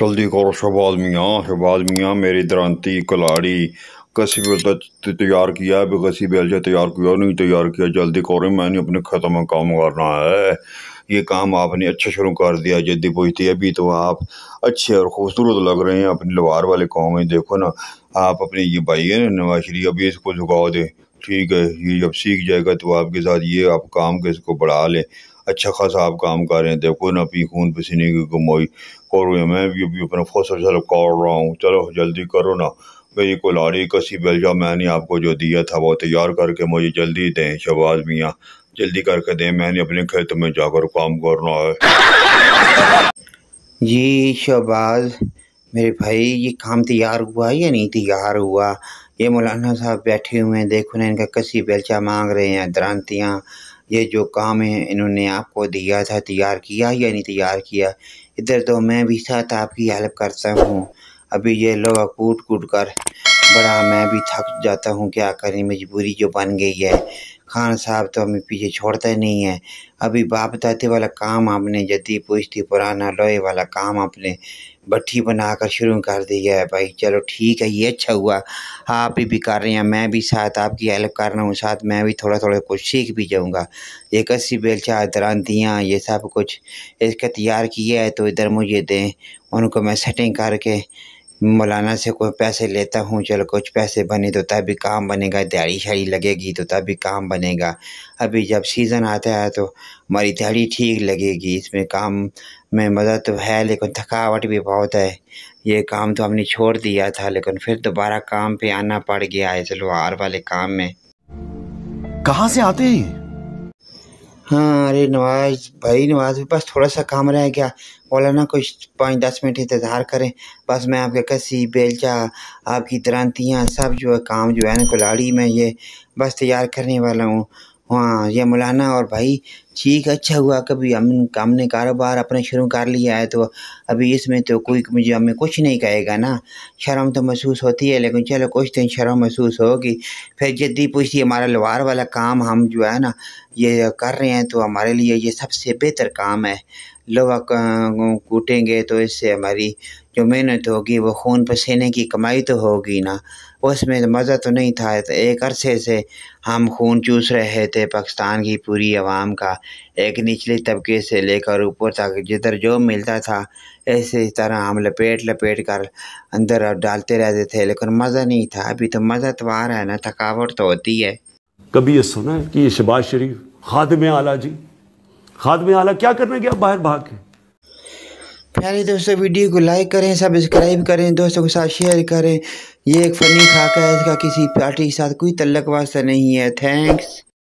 जल्दी करो शबाज मियाँ शबाज मियाँ मेरी दरानती कलाड़ी कसी भी तैयार किया कसी बेल से तैयार किया नहीं तैयार किया जल्दी करो मैंने अपने खत्म काम करना है ये काम आपने अच्छा शुरू कर दिया जद्दी पूछती अभी तो आप अच्छे और खूबसूरत लग रहे हैं अपने लवार वाले काम में देखो ना आप अपने ये भाई है ना नवाज शरीफ अभी इसको झुकाओ दे ठीक है ये जब सीख जाएगा तो आपके साथ ये आप काम के इसको बढ़ा लें अच्छा खासा आप काम कर रहे हैं देखो ना अपनी खून पसीने की कमाई करो मैं भी अभी अपना फसल सल काट रहा हूँ चलो जल्दी करो ना मेरी कुलारी कसी बेलजा मैंने आपको जो दिया था वो तैयार करके मुझे जल्दी दें शहबाज मियाँ जल्दी करके दें मैंने अपने खेत में जाकर काम करना है जी शहबाज मेरे भाई ये काम तैयार हुआ या नहीं तैयार हुआ ये मौलाना साहब बैठे हुए हैं देखो ना इनका कसी बेलचा मांग रहे हैं द्रांतियाँ ये जो काम है इन्होंने आपको दिया था तैयार किया या नहीं तैयार किया इधर तो मैं भी साथ तो आपकी हेल्प करता हूँ अभी ये लोग कूट कूट कर बड़ा मैं भी थक जाता हूँ क्या करें मजबूरी जो बन गई है खान साहब तो हमें पीछे छोड़ता ही नहीं है अभी बाप दादे वाला काम आपने जदी पुश्ती पुराना लोहे वाला काम आपने भट्ठी बनाकर शुरू कर दी है भाई चलो ठीक है ये अच्छा हुआ आप भी, भी कर रहे हैं मैं भी साथ आपकी हेल्प कर रहा हूँ साथ मैं भी थोड़ा थोड़ा कुछ सीख भी जाऊँगा ये कसी बेलचा दरानतियाँ ये सब कुछ इसका तैयार किया है तो इधर मुझे दें उनको मैं सेटिंग करके मौलाना से कोई पैसे लेता हूँ चलो कुछ पैसे बने तो तभी काम बनेगा दिहाड़ी शाड़ी लगेगी तो तभी काम बनेगा अभी जब सीज़न आता है तो हमारी दिहाड़ी ठीक लगेगी इसमें काम में मज़ा तो है लेकिन थकावट भी बहुत है ये काम तो हमने छोड़ दिया था लेकिन फिर दोबारा काम पे आना पड़ गया है चलो हार वाले काम में कहाँ से आते हैं हाँ अरे नवाज़ भाई नवाज़ बस थोड़ा सा काम रहे क्या बोला ना कुछ पाँच दस मिनट इंतज़ार करें बस मैं आपके कसी बेलचा आपकी दरानतियाँ सब जो है काम जो है ना कुलाड़ी में ये बस तैयार करने वाला हूँ हाँ ये मौलाना और भाई ठीक अच्छा हुआ कभी हम हमने कारोबार अपना शुरू कर लिया है तो अभी इसमें तो कोई मुझे हमें कुछ नहीं कहेगा ना शर्म तो महसूस होती है लेकिन चलो कुछ दिन शर्म महसूस होगी फिर जद्दी पूछती हमारा लोहार वाला काम हम जो है ना ये कर रहे हैं तो हमारे लिए ये सबसे बेहतर काम है लोहा कूटेंगे तो इससे हमारी जो मेहनत होगी वो खून पसीने की कमाई तो होगी ना उसमें तो मज़ा तो नहीं था तो एक अरसे से हम खून चूस रहे थे पाकिस्तान की पूरी आवाम का एक निचले तबके से लेकर ऊपर तक जिधर जो मिलता था ऐसे इस तरह हम लपेट लपेट कर अंदर और डालते रहते थे लेकिन मज़ा नहीं था अभी तो मज़ा तो आ रहा है ना थकावट तो होती है कभी ये सुना है कि ये शबाज शरीफ खादम आला जी खादम आला क्या करने गया बाहर भाग के प्यारे दोस्तों वीडियो को लाइक करें सब्सक्राइब करें दोस्तों के साथ शेयर करें ये एक फ़नी खाका है इसका किसी पार्टी के साथ कोई तल्लक वास्ता नहीं है थैंक्स